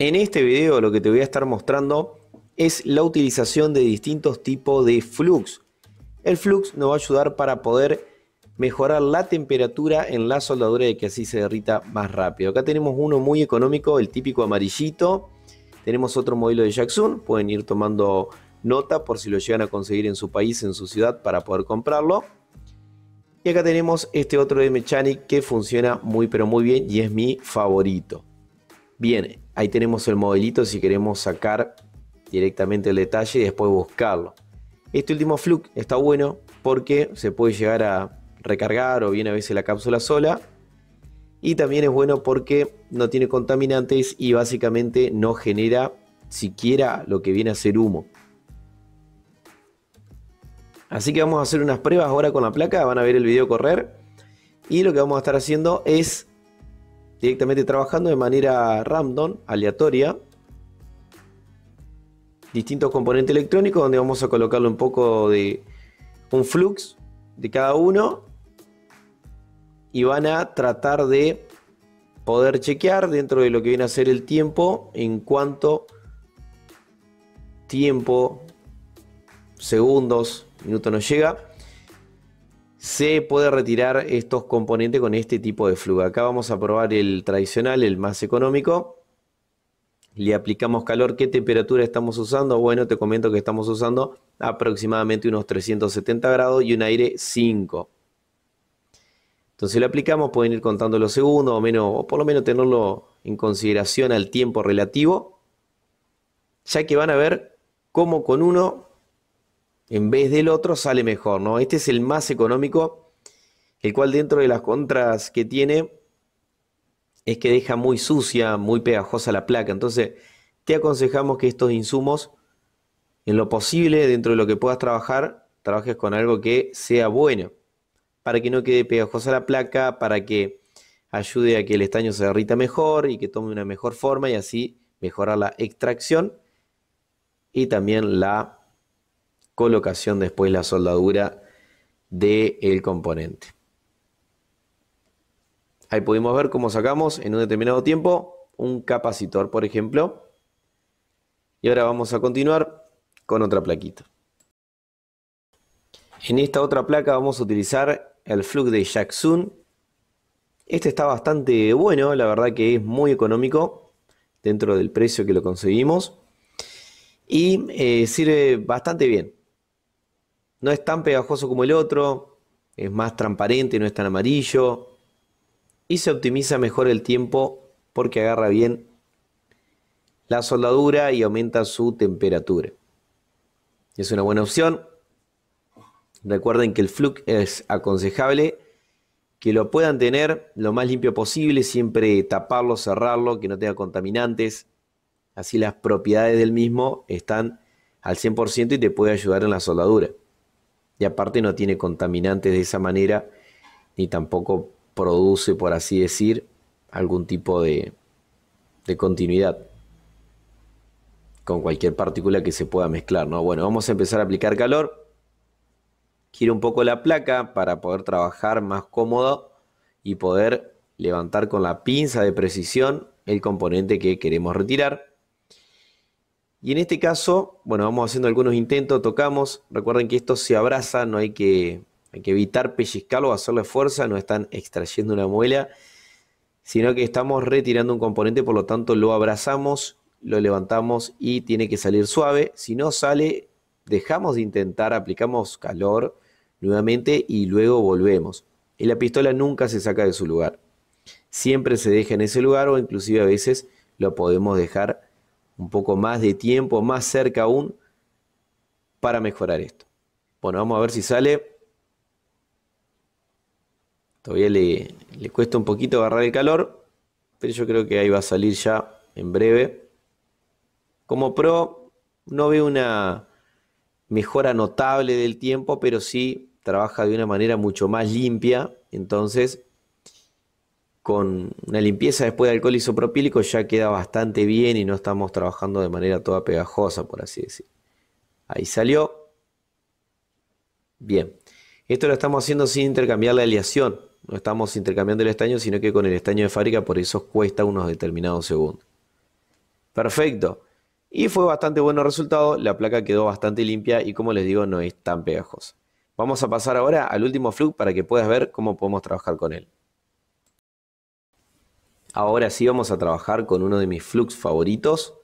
En este video lo que te voy a estar mostrando es la utilización de distintos tipos de flux. El flux nos va a ayudar para poder mejorar la temperatura en la soldadura y que así se derrita más rápido. Acá tenemos uno muy económico, el típico amarillito. Tenemos otro modelo de Jackson, pueden ir tomando nota por si lo llegan a conseguir en su país, en su ciudad, para poder comprarlo. Y acá tenemos este otro de Mechanic que funciona muy pero muy bien y es mi favorito. Bien, ahí tenemos el modelito si queremos sacar directamente el detalle y después buscarlo. Este último Fluke está bueno porque se puede llegar a recargar o bien a veces la cápsula sola. Y también es bueno porque no tiene contaminantes y básicamente no genera siquiera lo que viene a ser humo. Así que vamos a hacer unas pruebas ahora con la placa, van a ver el video correr. Y lo que vamos a estar haciendo es directamente trabajando de manera random, aleatoria, distintos componentes electrónicos donde vamos a colocarle un poco de un flux de cada uno y van a tratar de poder chequear dentro de lo que viene a ser el tiempo en cuánto tiempo segundos, minuto nos llega, se puede retirar estos componentes con este tipo de fluga. Acá vamos a probar el tradicional, el más económico. Le aplicamos calor. ¿Qué temperatura estamos usando? Bueno, te comento que estamos usando aproximadamente unos 370 grados y un aire 5. Entonces lo aplicamos, pueden ir contando los segundos o menos, o por lo menos tenerlo en consideración al tiempo relativo, ya que van a ver cómo con uno en vez del otro sale mejor, ¿no? Este es el más económico, el cual dentro de las contras que tiene es que deja muy sucia, muy pegajosa la placa. Entonces, te aconsejamos que estos insumos, en lo posible, dentro de lo que puedas trabajar, trabajes con algo que sea bueno, para que no quede pegajosa la placa, para que ayude a que el estaño se derrita mejor y que tome una mejor forma y así mejorar la extracción y también la colocación después la soldadura del componente. Ahí pudimos ver cómo sacamos en un determinado tiempo un capacitor, por ejemplo. Y ahora vamos a continuar con otra plaquita. En esta otra placa vamos a utilizar el Flux de Jackson. Este está bastante bueno, la verdad que es muy económico dentro del precio que lo conseguimos. Y eh, sirve bastante bien. No es tan pegajoso como el otro, es más transparente, no es tan amarillo. Y se optimiza mejor el tiempo porque agarra bien la soldadura y aumenta su temperatura. Es una buena opción. Recuerden que el flux es aconsejable que lo puedan tener lo más limpio posible, siempre taparlo, cerrarlo, que no tenga contaminantes. Así las propiedades del mismo están al 100% y te puede ayudar en la soldadura y aparte no tiene contaminantes de esa manera, ni tampoco produce, por así decir, algún tipo de, continuidad con cualquier partícula que se pueda mezclar. ¿no? Bueno, vamos a empezar a aplicar calor. Giro un poco la placa para poder trabajar más cómodo y poder levantar con la pinza de precisión el componente que queremos retirar. Y en este caso, bueno, vamos haciendo algunos intentos, tocamos. Recuerden que esto se abraza, no hay que, hay que evitar pellizcarlo, hacerle fuerza, no están extrayendo una muela, sino que estamos retirando un componente, por lo tanto lo abrazamos, lo levantamos y tiene que salir suave. Si no sale, dejamos de intentar, aplicamos calor nuevamente y luego volvemos. Y la pistola nunca se saca de su lugar. Siempre se deja en ese lugar o inclusive a veces lo podemos dejar un poco más de tiempo, más cerca aún, para mejorar esto. Bueno, vamos a ver si sale. Todavía le, le cuesta un poquito agarrar el calor, pero yo creo que ahí va a salir ya en breve. Como pro, no veo una mejora notable del tiempo, pero sí trabaja de una manera mucho más limpia, entonces con una limpieza después de alcohol isopropílico ya queda bastante bien y no estamos trabajando de manera toda pegajosa, por así decir. Ahí salió. Bien. Esto lo estamos haciendo sin intercambiar la aleación. No estamos intercambiando el estaño, sino que con el estaño de fábrica, por eso cuesta unos determinados segundos. Perfecto. Y fue bastante bueno el resultado, la placa quedó bastante limpia y como les digo, no es tan pegajosa. Vamos a pasar ahora al último flux para que puedas ver cómo podemos trabajar con él. Ahora sí vamos a trabajar con uno de mis flux favoritos.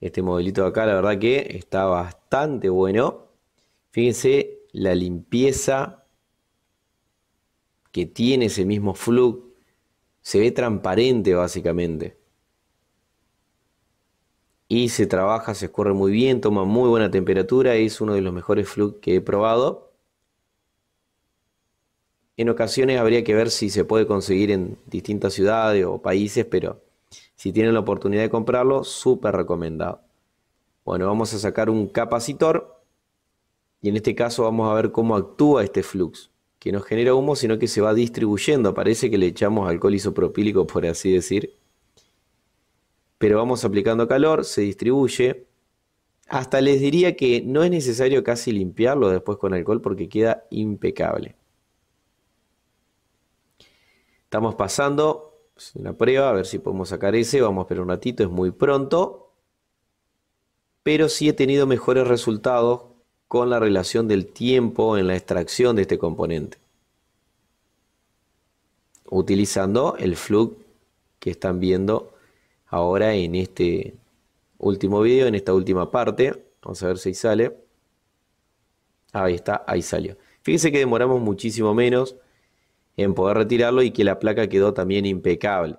Este modelito de acá, la verdad que está bastante bueno. Fíjense la limpieza que tiene ese mismo flux. Se ve transparente básicamente. Y se trabaja, se escurre muy bien, toma muy buena temperatura. Es uno de los mejores flux que he probado en ocasiones habría que ver si se puede conseguir en distintas ciudades o países, pero si tienen la oportunidad de comprarlo, súper recomendado. Bueno, vamos a sacar un capacitor y en este caso vamos a ver cómo actúa este flux, que no genera humo, sino que se va distribuyendo. Parece que le echamos alcohol isopropílico, por así decir. Pero vamos aplicando calor, se distribuye. Hasta les diría que no es necesario casi limpiarlo después con alcohol porque queda impecable. Estamos pasando una prueba, a ver si podemos sacar ese. Vamos a esperar un ratito, es muy pronto. Pero sí he tenido mejores resultados con la relación del tiempo en la extracción de este componente. Utilizando el flux que están viendo ahora en este último video, en esta última parte. Vamos a ver si sale. Ahí está, ahí salió. Fíjense que demoramos muchísimo menos en poder retirarlo y que la placa quedó también impecable.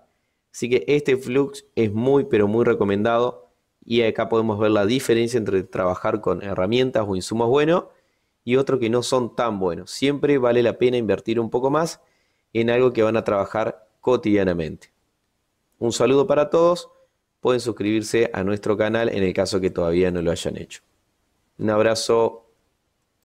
Así que este flux es muy pero muy recomendado y acá podemos ver la diferencia entre trabajar con herramientas o insumos buenos y otros que no son tan buenos. Siempre vale la pena invertir un poco más en algo que van a trabajar cotidianamente. Un saludo para todos. Pueden suscribirse a nuestro canal en el caso que todavía no lo hayan hecho. Un abrazo.